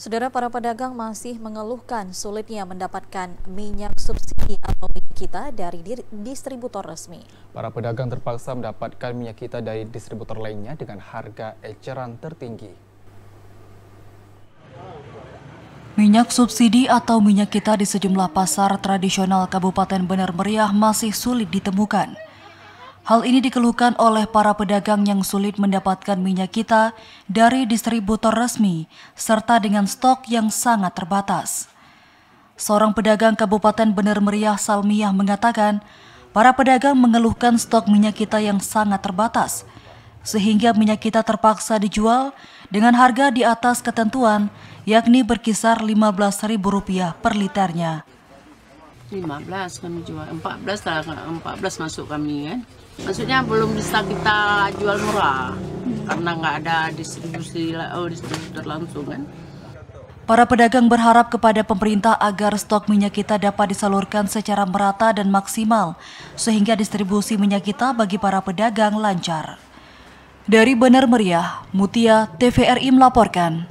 Saudara para pedagang masih mengeluhkan sulitnya mendapatkan minyak subsidi atau minyak kita dari distributor resmi. Para pedagang terpaksa mendapatkan minyak kita dari distributor lainnya dengan harga eceran tertinggi. Minyak subsidi atau minyak kita di sejumlah pasar tradisional Kabupaten Benar Meriah masih sulit ditemukan. Hal ini dikeluhkan oleh para pedagang yang sulit mendapatkan minyak kita dari distributor resmi, serta dengan stok yang sangat terbatas. Seorang pedagang Kabupaten Bener Meriah Salmiah mengatakan, para pedagang mengeluhkan stok minyak kita yang sangat terbatas, sehingga minyak kita terpaksa dijual dengan harga di atas ketentuan, yakni berkisar Rp15.000 per liternya. 15 kami jual 14 lah 14 masuk kami kan maksudnya belum bisa kita jual murah hmm. karena nggak ada distribusi oh, distributor langsung kan Para pedagang berharap kepada pemerintah agar stok minyak kita dapat disalurkan secara merata dan maksimal, sehingga distribusi minyak kita bagi para pedagang lancar. Dari Benar Meriah, Mutia TVRI melaporkan.